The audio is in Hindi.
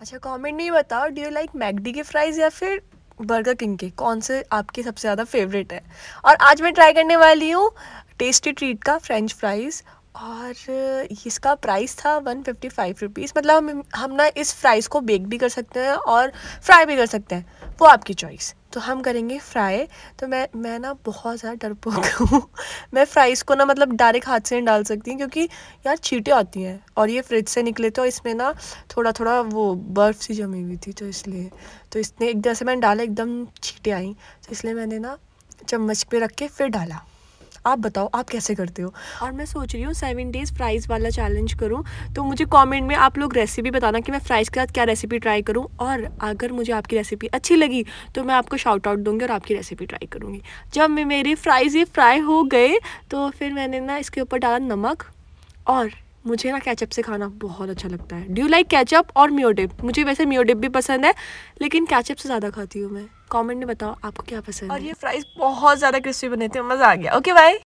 अच्छा कमेंट में बताओ डू यू लाइक मैगडी के फ्राइज़ या फिर बर्गर किंग के कौन से आपके सबसे ज़्यादा फेवरेट है और आज मैं ट्राई करने वाली हूँ टेस्टी ट्रीट का फ्रेंच फ्राइज़ और इसका प्राइस था वन फिफ्टी फाइव रुपीज़ मतलब हम हम ना इस फ्राइज़ को बेक भी कर सकते हैं और फ्राई भी कर सकते हैं वो आपकी चॉइस तो हम करेंगे फ्राई तो मैं मैं ना बहुत ज़्यादा डरपोक हूँ मैं फ्राइज़ को ना मतलब डायरेक्ट हाथ से नहीं डाल सकती हूँ क्योंकि यार चीटें आती हैं और ये फ्रिज से निकले तो इसमें ना थोड़ा थोड़ा वो बर्फ़ सी जमी हुई थी तो इसलिए तो इसने एकदम से मैंने डाला एकदम चीटें आई तो इसलिए मैंने ना चम्मच पे रख के फिर डाला आप बताओ आप कैसे करते हो और मैं सोच रही हूँ सेवन डेज़ फ्राइज़ वाला चैलेंज करूँ तो मुझे कमेंट में आप लोग रेसिपी बताना कि मैं फ्राइज़ के साथ क्या रेसिपी ट्राई करूँ और अगर मुझे आपकी रेसिपी अच्छी लगी तो मैं आपको शाउट आउट दूँगी और आपकी रेसिपी ट्राई करूँगी जब मेरी फ्राइज़ ये फ्राई हो गए तो फिर मैंने ना इसके ऊपर डाला नमक और मुझे ना कैचअप से खाना बहुत अच्छा लगता है डू यू लाइक कैचअप और म्योडिप मुझे वैसे म्योडिप भी पसंद है लेकिन कैचअप से ज़्यादा खाती हूँ मैं कमेंट में बताओ आपको क्या पसंद और है? ये फ्राइज बहुत ज़्यादा क्रिस्पी बने थे मज़ा आ गया ओके बाय